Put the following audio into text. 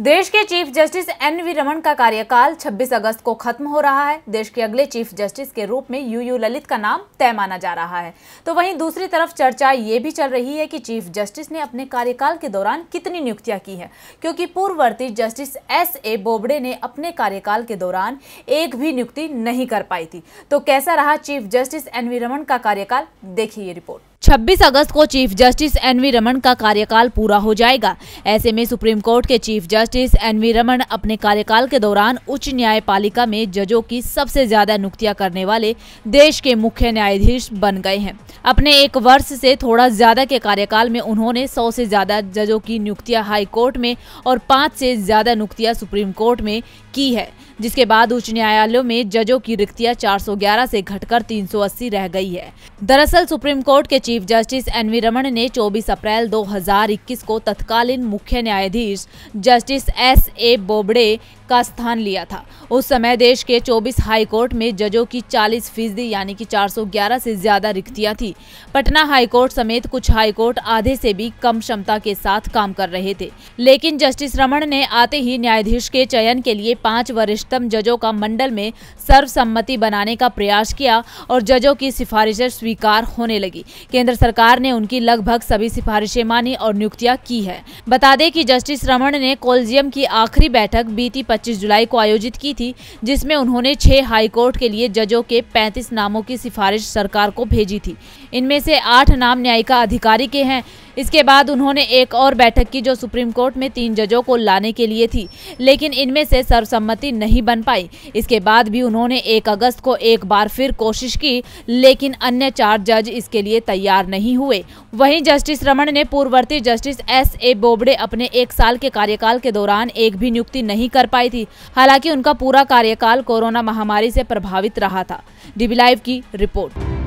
देश के chief justice N V Ramana का कार्यकाल 26 अगस्त को खत्म हो रहा है देश के अगले चीफ जस्टिस के रूप में यू यू ललित का नाम तय माना जा रहा है तो वहीं दूसरी तरफ चर्चा ये भी चल रही है कि चीफ जस्टिस ने अपने कार्यकाल के दौरान कितनी नियुक्तियां की है क्योंकि पूर्ववर्ती जस्टिस एस ए बोबडे ने अपने कार्यकाल के दौरान एक भी नियुक्ति नहीं कर पाई थी तो कैसा रहा chief justice N V Ramana का कार्यकाल देखिए ये रिपोर्ट 26 अगस्त को chief justice N V Ramana का कार्यकाल पूरा हो जाएगा ऐसे में सुप्रीम कोर्ट के chief justice N V Ramana अपने कार्यकाल के दौरान उच्च न्यायपालिका में जजों की सबसे ज्यादा नुक्तियां करने वाले देश के मुख्य न्यायाधीश बन गए हैं अपने एक वर्ष से थोड़ा ज्यादा के कार्यकाल में उन्होंने सौ से ज्यादा जजों की नियुक्तियाँ हाईकोर्ट में और पाँच से ज्यादा नुक्तियाँ सुप्रीम कोर्ट में की है जिसके बाद उच्च न्यायालयों में जजों की रिक्तियां 411 से घटकर 380 रह गई है दरअसल सुप्रीम कोर्ट के chief chief justice N V Ramana ने 24 अप्रैल 2021 को तत्कालीन मुख्य न्यायाधीश जस्टिस एस ए बोबड़े का स्थान लिया था उस समय देश के 24 हाई कोर्ट में जजों की 40 फीसदी यानी कि 411 से ज्यादा रिक्तियां थी पटना हाई कोर्ट समेत कुछ हाई कोर्ट आधे से भी कम क्षमता के साथ काम कर रहे थे लेकिन जस्टिस रमन ने आते ही न्यायाधीश के चयन के लिए पांच वरिष्ठतम जजों का मंडल में सर्वसम्मति बनाने का प्रयास किया और जजों की सिफारिशें स्वीकार होने लगी केंद्र सरकार ने उनकी लगभग सभी सिफारिशें मानी और नियुक्तियाँ की है बता दें की जस्टिस रमन ने कोल्जियम की आखिरी बैठक बीती 25 जुलाई को आयोजित की थी जिसमें उन्होंने छह हाईकोर्ट के लिए जजों के 35 नामों की सिफारिश सरकार को भेजी थी इनमें से आठ नाम न्यायिका अधिकारी के हैं इसके बाद उन्होंने एक और बैठक की जो सुप्रीम कोर्ट में तीन जजों को लाने के लिए थी लेकिन इनमें से सर्वसम्मति नहीं बन पाई इसके बाद भी उन्होंने एक अगस्त को एक बार फिर कोशिश की लेकिन अन्य चार जज इसके लिए तैयार नहीं हुए वहीं जस्टिस रमन ने पूर्ववर्ती जस्टिस एस ए बोबडे अपने एक साल के कार्यकाल के दौरान एक भी नियुक्ति नहीं कर पाई थी हालांकि उनका पूरा कार्यकाल कोरोना महामारी से प्रभावित रहा था डीबी लाइव की रिपोर्ट